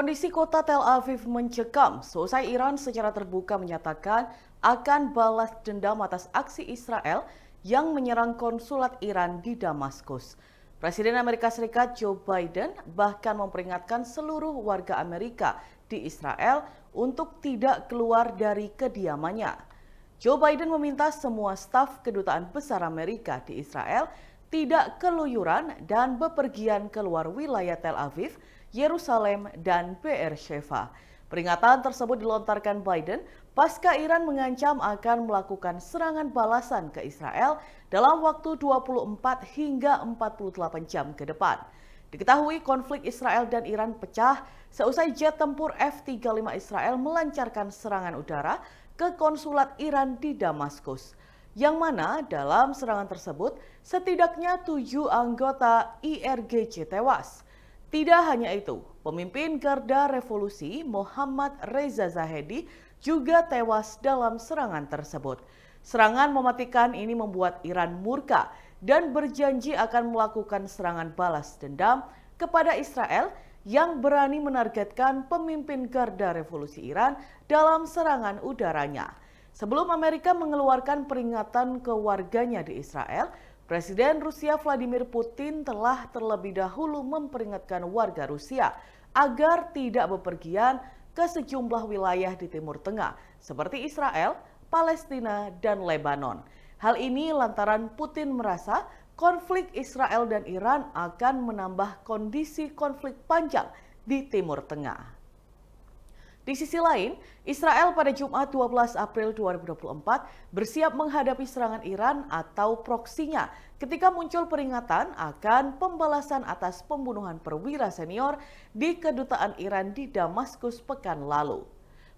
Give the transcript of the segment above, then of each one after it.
Kondisi kota Tel Aviv mencekam selesai Iran secara terbuka menyatakan akan balas dendam atas aksi Israel yang menyerang konsulat Iran di Damaskus. Presiden Amerika Serikat Joe Biden bahkan memperingatkan seluruh warga Amerika di Israel untuk tidak keluar dari kediamannya. Joe Biden meminta semua staf kedutaan besar Amerika di Israel tidak keluyuran dan bepergian keluar wilayah Tel Aviv Yerusalem, dan PR Sheva. Peringatan tersebut dilontarkan Biden pasca Iran mengancam akan melakukan serangan balasan ke Israel dalam waktu 24 hingga 48 jam ke depan. Diketahui konflik Israel dan Iran pecah seusai jet tempur F-35 Israel melancarkan serangan udara ke konsulat Iran di Damaskus. Yang mana dalam serangan tersebut setidaknya tujuh anggota IRGC tewas. Tidak hanya itu, pemimpin Garda Revolusi Muhammad Reza Zahedi juga tewas dalam serangan tersebut. Serangan mematikan ini membuat Iran murka dan berjanji akan melakukan serangan balas dendam kepada Israel yang berani menargetkan pemimpin Garda Revolusi Iran dalam serangan udaranya. Sebelum Amerika mengeluarkan peringatan ke warganya di Israel, Presiden Rusia Vladimir Putin telah terlebih dahulu memperingatkan warga Rusia agar tidak bepergian ke sejumlah wilayah di Timur Tengah seperti Israel, Palestina, dan Lebanon. Hal ini lantaran Putin merasa konflik Israel dan Iran akan menambah kondisi konflik panjang di Timur Tengah. Di sisi lain, Israel pada Jumat 12 April 2024 bersiap menghadapi serangan Iran atau proksinya ketika muncul peringatan akan pembalasan atas pembunuhan perwira senior di kedutaan Iran di Damaskus pekan lalu.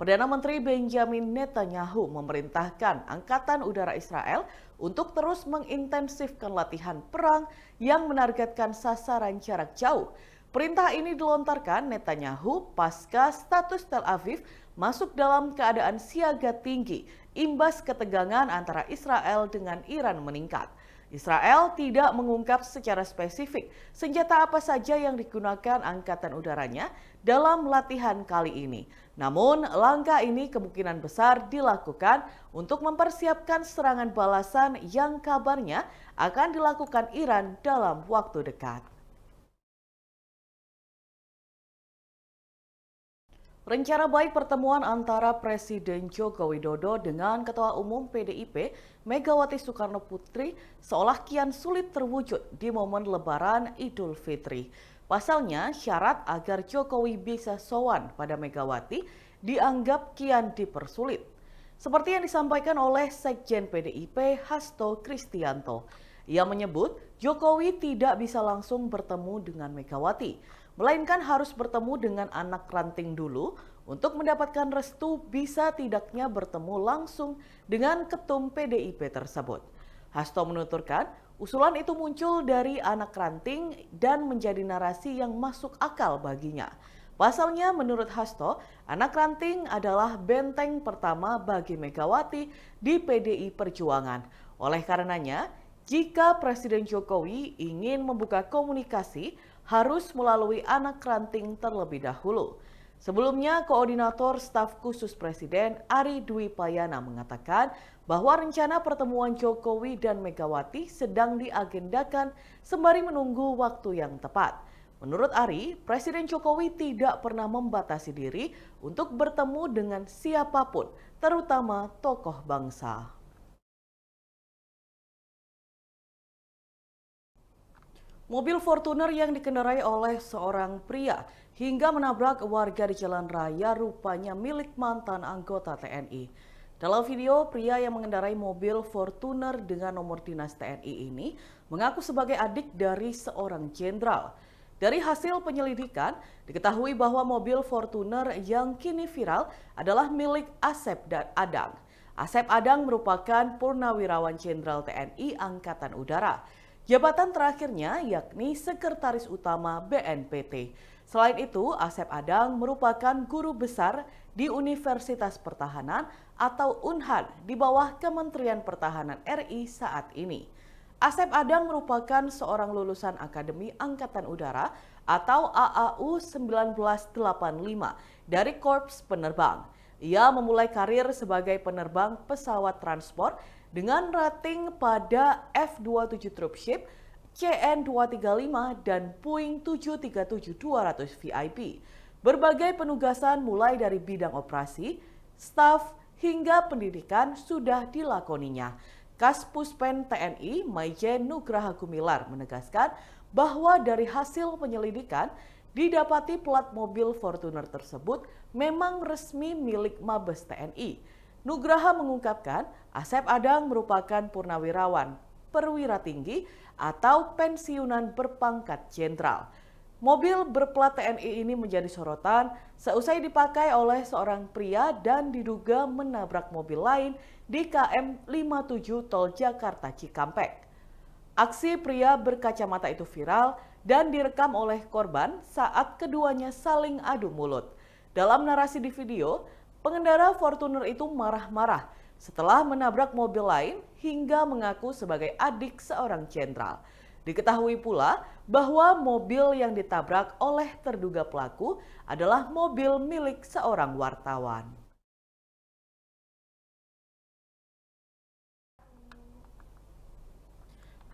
Perdana Menteri Benjamin Netanyahu memerintahkan Angkatan Udara Israel untuk terus mengintensifkan latihan perang yang menargetkan sasaran jarak jauh Perintah ini dilontarkan Netanyahu pasca status Tel Aviv masuk dalam keadaan siaga tinggi imbas ketegangan antara Israel dengan Iran meningkat. Israel tidak mengungkap secara spesifik senjata apa saja yang digunakan angkatan udaranya dalam latihan kali ini. Namun, langkah ini kemungkinan besar dilakukan untuk mempersiapkan serangan balasan yang kabarnya akan dilakukan Iran dalam waktu dekat. Rencana baik pertemuan antara Presiden Joko Widodo dengan Ketua Umum PDIP Megawati Soekarno Putri seolah kian sulit terwujud di momen Lebaran Idul Fitri. Pasalnya, syarat agar Jokowi bisa sowan pada Megawati dianggap kian dipersulit. Seperti yang disampaikan oleh Sekjen PDIP Hasto Kristianto. Ia menyebut Jokowi tidak bisa langsung bertemu dengan Megawati melainkan harus bertemu dengan anak ranting dulu untuk mendapatkan restu bisa tidaknya bertemu langsung dengan ketum PDIP tersebut. Hasto menuturkan, usulan itu muncul dari anak ranting dan menjadi narasi yang masuk akal baginya. Pasalnya menurut Hasto, anak ranting adalah benteng pertama bagi Megawati di PDI Perjuangan. Oleh karenanya, jika Presiden Jokowi ingin membuka komunikasi, harus melalui anak ranting terlebih dahulu. Sebelumnya, Koordinator Staf Khusus Presiden Ari Dwi Payana mengatakan bahwa rencana pertemuan Jokowi dan Megawati sedang diagendakan sembari menunggu waktu yang tepat. Menurut Ari, Presiden Jokowi tidak pernah membatasi diri untuk bertemu dengan siapapun, terutama tokoh bangsa. Mobil Fortuner yang dikendarai oleh seorang pria hingga menabrak warga di jalan raya rupanya milik mantan anggota TNI. Dalam video, pria yang mengendarai mobil Fortuner dengan nomor dinas TNI ini mengaku sebagai adik dari seorang jenderal. Dari hasil penyelidikan, diketahui bahwa mobil Fortuner yang kini viral adalah milik Asep dan Adang. Asep Adang merupakan purnawirawan jenderal TNI Angkatan Udara. Jabatan terakhirnya yakni Sekretaris Utama BNPT. Selain itu, Asep Adang merupakan guru besar di Universitas Pertahanan atau UNHAN di bawah Kementerian Pertahanan RI saat ini. Asep Adang merupakan seorang lulusan Akademi Angkatan Udara atau AAU 1985 dari Korps Penerbang. Ia memulai karir sebagai penerbang pesawat transport dengan rating pada F-27 Troopship, CN-235, dan Boeing 737-200 VIP. Berbagai penugasan mulai dari bidang operasi, staf, hingga pendidikan sudah dilakoninya. Kaspuspen TNI, Maijen Nugraha Gumilar menegaskan bahwa dari hasil penyelidikan, Didapati plat mobil Fortuner tersebut memang resmi milik Mabes TNI. Nugraha mengungkapkan Asep Adang merupakan purnawirawan, perwira tinggi, atau pensiunan berpangkat jenderal. Mobil berplat TNI ini menjadi sorotan seusai dipakai oleh seorang pria dan diduga menabrak mobil lain di KM 57 Tol Jakarta Cikampek. Aksi pria berkacamata itu viral dan direkam oleh korban saat keduanya saling adu mulut. Dalam narasi di video, pengendara Fortuner itu marah-marah setelah menabrak mobil lain hingga mengaku sebagai adik seorang jenderal. Diketahui pula bahwa mobil yang ditabrak oleh terduga pelaku adalah mobil milik seorang wartawan.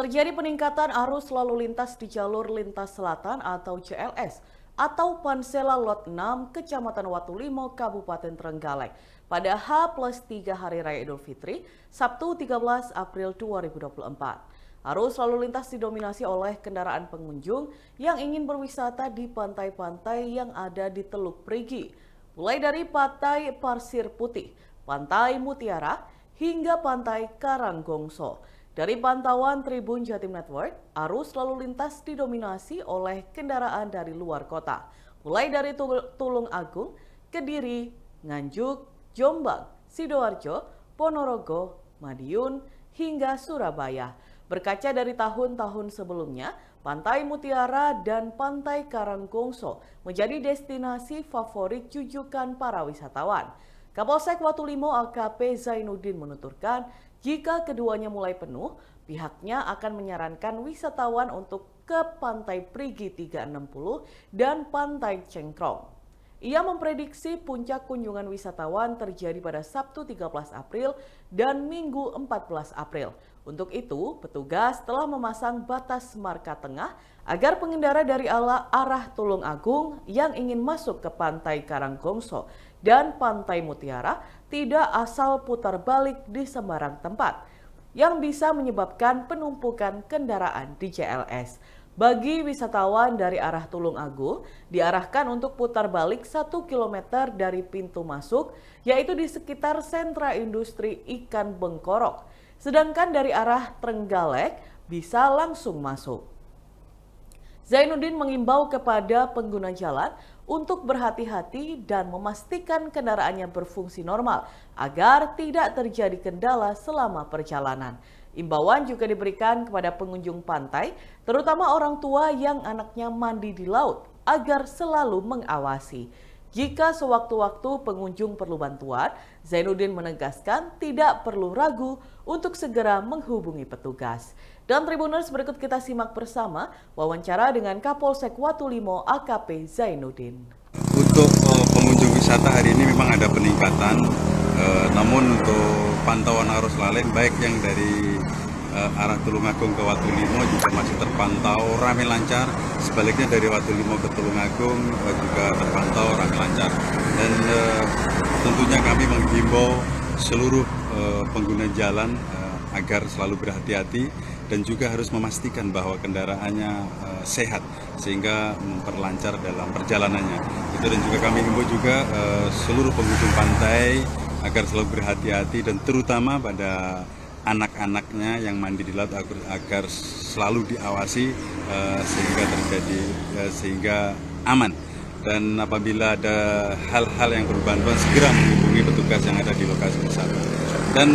Terjadi peningkatan arus lalu lintas di jalur lintas selatan atau CLS atau Pansela Lot 6, Kecamatan Watulimo, Kabupaten Trenggalek pada H plus 3 Hari Raya Idul Fitri, Sabtu 13 April 2024. Arus lalu lintas didominasi oleh kendaraan pengunjung yang ingin berwisata di pantai-pantai yang ada di Teluk Perigi, mulai dari Pantai Parsir Putih, Pantai Mutiara, hingga Pantai Karanggongso. Dari pantauan Tribun Jatim Network, arus lalu lintas didominasi oleh kendaraan dari luar kota, mulai dari Tulung Agung, Kediri, Nganjuk, Jombang, Sidoarjo, Ponorogo, Madiun, hingga Surabaya. Berkaca dari tahun-tahun sebelumnya, Pantai Mutiara dan Pantai Karanggongso menjadi destinasi favorit jujukan para wisatawan. Kapolsek Watulimo AKP Zainuddin menuturkan, jika keduanya mulai penuh, pihaknya akan menyarankan wisatawan untuk ke Pantai Prigi 360 dan Pantai Cengkrong. Ia memprediksi puncak kunjungan wisatawan terjadi pada Sabtu 13 April dan Minggu 14 April. Untuk itu, petugas telah memasang batas marka tengah agar pengendara dari ala arah Tulung Agung yang ingin masuk ke Pantai Karanggongso dan Pantai Mutiara tidak asal putar balik di sembarang tempat yang bisa menyebabkan penumpukan kendaraan di JLS. Bagi wisatawan dari arah Tulung Agung, diarahkan untuk putar balik 1 km dari pintu masuk, yaitu di sekitar sentra industri ikan Bengkorok. Sedangkan dari arah Trenggalek bisa langsung masuk. Zainuddin mengimbau kepada pengguna jalan untuk berhati-hati dan memastikan kendaraannya berfungsi normal agar tidak terjadi kendala selama perjalanan. Imbauan juga diberikan kepada pengunjung pantai, terutama orang tua yang anaknya mandi di laut, agar selalu mengawasi. Jika sewaktu-waktu pengunjung perlu bantuan, Zainuddin menegaskan tidak perlu ragu untuk segera menghubungi petugas. Dan Tribuners berikut kita simak bersama wawancara dengan Kapolsek Watulimo AKP Zainuddin. Untuk uh, pengunjung wisata hari ini memang ada peningkatan, uh, namun untuk pantauan arus lalin baik yang dari uh, arah Tulungagung ke Watulimo juga masih terpantau ramai lancar. Sebaliknya dari Watulimo ke Tulungagung uh, juga terpantau ramai lancar. Dan uh, tentunya kami menghimbau seluruh eh, pengguna jalan eh, agar selalu berhati-hati dan juga harus memastikan bahwa kendaraannya eh, sehat sehingga memperlancar dalam perjalanannya. Itu dan juga kami himbau juga seluruh pengunjung pantai agar selalu berhati-hati dan terutama pada anak-anaknya yang mandi di laut agar, agar selalu diawasi uh, sehingga terjadi uh, sehingga aman dan apabila ada hal-hal yang perlu bantuan segera menghubungi petugas yang ada di lokasi wisata. Dan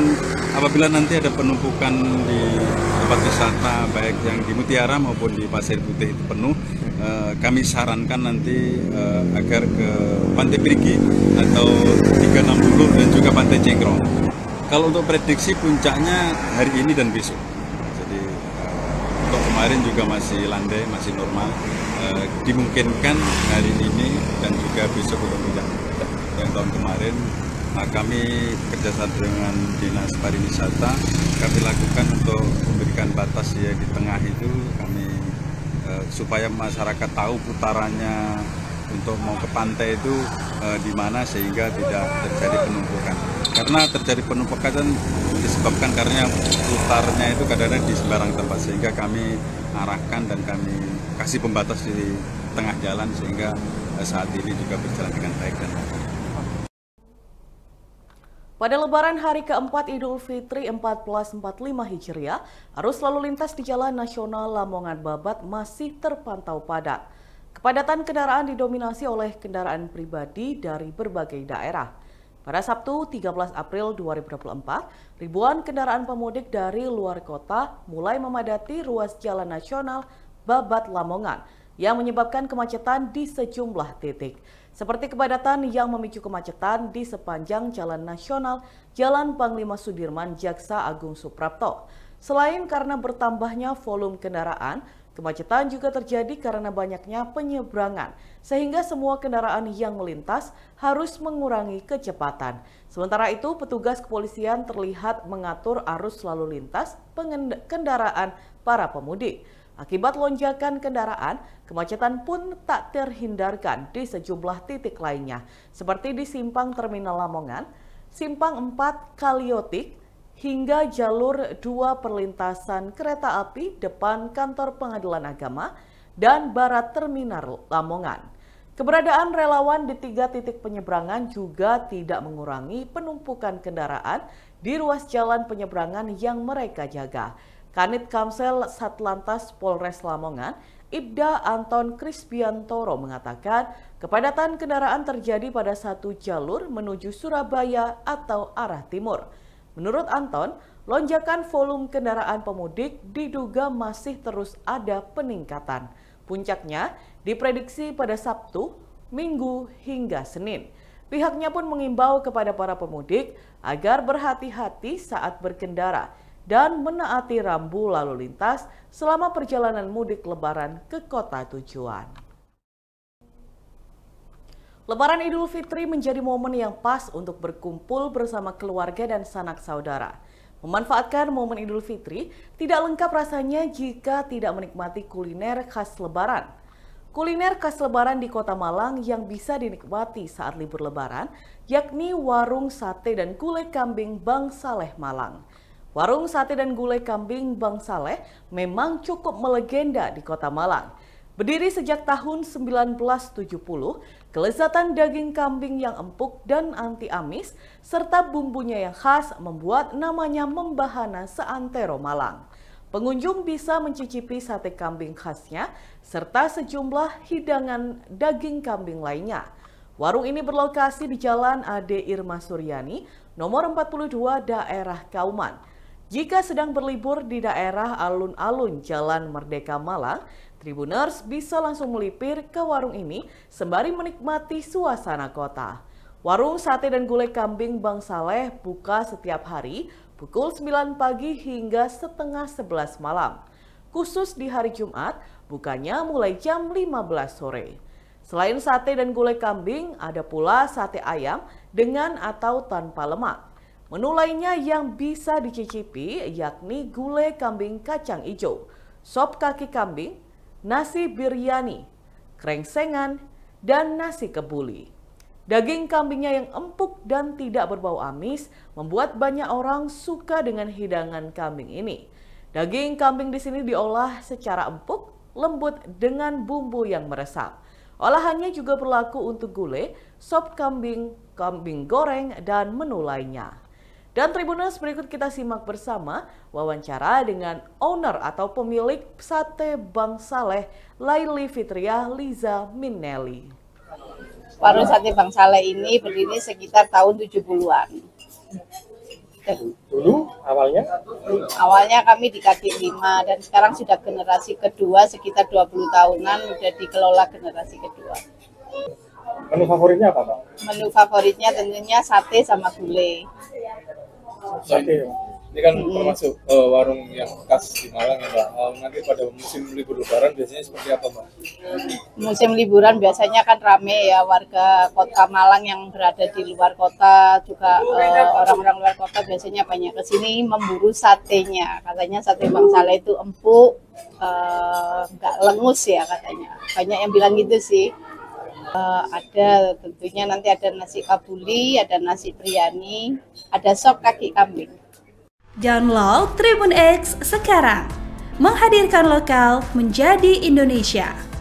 apabila nanti ada penumpukan di tempat wisata baik yang di Mutiara maupun di Pasir Putih itu penuh, eh, kami sarankan nanti eh, agar ke Pantai Perigi atau 360 dan juga Pantai Cengkrong. Kalau untuk prediksi puncaknya hari ini dan besok. Jadi eh, untuk kemarin juga masih landai, masih normal. Eh, dimungkinkan hari ini dan juga besok untuk tidak. yang tahun kemarin nah, kami kerjasama dengan dinas pariwisata kami lakukan untuk memberikan batas ya di tengah itu kami eh, supaya masyarakat tahu putarannya untuk mau ke pantai itu e, di mana sehingga tidak terjadi penumpukan. Karena terjadi penumpukan disebabkan karena putarnya itu kadang-kadang di sembarang tempat sehingga kami arahkan dan kami kasih pembatas di tengah jalan sehingga eh, saat ini juga berjalan dengan baik dan baik. Pada lebaran hari keempat Idul Fitri 1445 Hijriah, arus lalu lintas di Jalan Nasional Lamongan Babat masih terpantau padat. Kepadatan kendaraan didominasi oleh kendaraan pribadi dari berbagai daerah. Pada Sabtu 13 April 2024, ribuan kendaraan pemudik dari luar kota mulai memadati ruas Jalan Nasional Babat Lamongan yang menyebabkan kemacetan di sejumlah titik. Seperti kepadatan yang memicu kemacetan di sepanjang Jalan Nasional Jalan Panglima Sudirman Jaksa Agung Suprapto. Selain karena bertambahnya volume kendaraan, kemacetan juga terjadi karena banyaknya penyeberangan, sehingga semua kendaraan yang melintas harus mengurangi kecepatan. Sementara itu, petugas kepolisian terlihat mengatur arus lalu lintas kendaraan para pemudik. Akibat lonjakan kendaraan, kemacetan pun tak terhindarkan di sejumlah titik lainnya, seperti di simpang Terminal Lamongan, simpang 4 Kaliotik, hingga jalur dua perlintasan kereta api depan kantor pengadilan agama dan barat Terminal Lamongan. Keberadaan relawan di tiga titik penyeberangan juga tidak mengurangi penumpukan kendaraan di ruas jalan penyeberangan yang mereka jaga. Kanit Kamsel Satlantas Polres Lamongan, Ibda Anton Krispiantoro mengatakan kepadatan kendaraan terjadi pada satu jalur menuju Surabaya atau arah timur. Menurut Anton, lonjakan volume kendaraan pemudik diduga masih terus ada peningkatan. Puncaknya diprediksi pada Sabtu, Minggu hingga Senin. Pihaknya pun mengimbau kepada para pemudik agar berhati-hati saat berkendara dan menaati rambu lalu lintas selama perjalanan mudik lebaran ke kota tujuan. Lebaran Idul Fitri menjadi momen yang pas untuk berkumpul bersama keluarga dan sanak saudara. Memanfaatkan momen Idul Fitri tidak lengkap rasanya jika tidak menikmati kuliner khas Lebaran. Kuliner khas Lebaran di Kota Malang yang bisa dinikmati saat libur Lebaran, yakni warung sate dan gulai kambing Bang Saleh Malang. Warung sate dan gulai kambing Bang Saleh memang cukup melegenda di kota Malang. Berdiri sejak tahun 1970, kelezatan daging kambing yang empuk dan anti amis serta bumbunya yang khas membuat namanya membahana seantero Malang. Pengunjung bisa mencicipi sate kambing khasnya serta sejumlah hidangan daging kambing lainnya. Warung ini berlokasi di Jalan Ade Irma Suryani, nomor 42 daerah Kauman. Jika sedang berlibur di daerah alun-alun Jalan Merdeka Malang, Tribuners bisa langsung melipir ke warung ini sembari menikmati suasana kota. Warung sate dan gulai kambing Bang Saleh buka setiap hari pukul 9 pagi hingga setengah 11 malam. Khusus di hari Jumat, bukanya mulai jam 15 sore. Selain sate dan gulai kambing, ada pula sate ayam dengan atau tanpa lemak. Menu lainnya yang bisa dicicipi yakni gulai kambing kacang hijau, sop kaki kambing, nasi biryani, krengsengan, dan nasi kebuli. Daging kambingnya yang empuk dan tidak berbau amis membuat banyak orang suka dengan hidangan kambing ini. Daging kambing di sini diolah secara empuk, lembut dengan bumbu yang meresap. Olahannya juga berlaku untuk gulai, sop kambing, kambing goreng, dan menu lainnya. Dan Tribuners berikut kita simak bersama wawancara dengan owner atau pemilik Sate Bang Saleh, Laili Fitriah Liza Minelli. Warung Sate Bang Saleh ini berdiri sekitar tahun 70-an. Dulu awalnya? Awalnya kami di kaki lima dan sekarang sudah generasi kedua sekitar 20 tahunan sudah dikelola generasi kedua. Menu favoritnya apa Pak? Menu favoritnya tentunya sate sama gulai sate ini kan termasuk uh, warung yang khas di Malang ya Mbak. Uh, nanti pada musim libur lebaran biasanya seperti apa Mbak? Musim liburan biasanya kan rame ya warga kota Malang yang berada di luar kota juga eh, orang-orang uh, luar kota biasanya banyak ke sini memburu satenya. Katanya sate Bang Saleh itu empuk, nggak uh, lengus ya katanya. Banyak yang bilang gitu sih. Uh, ada tentunya nanti ada nasi kabuli, ada nasi biryani, ada sop kaki kambing. Download Tribun X sekarang. Menghadirkan lokal menjadi Indonesia.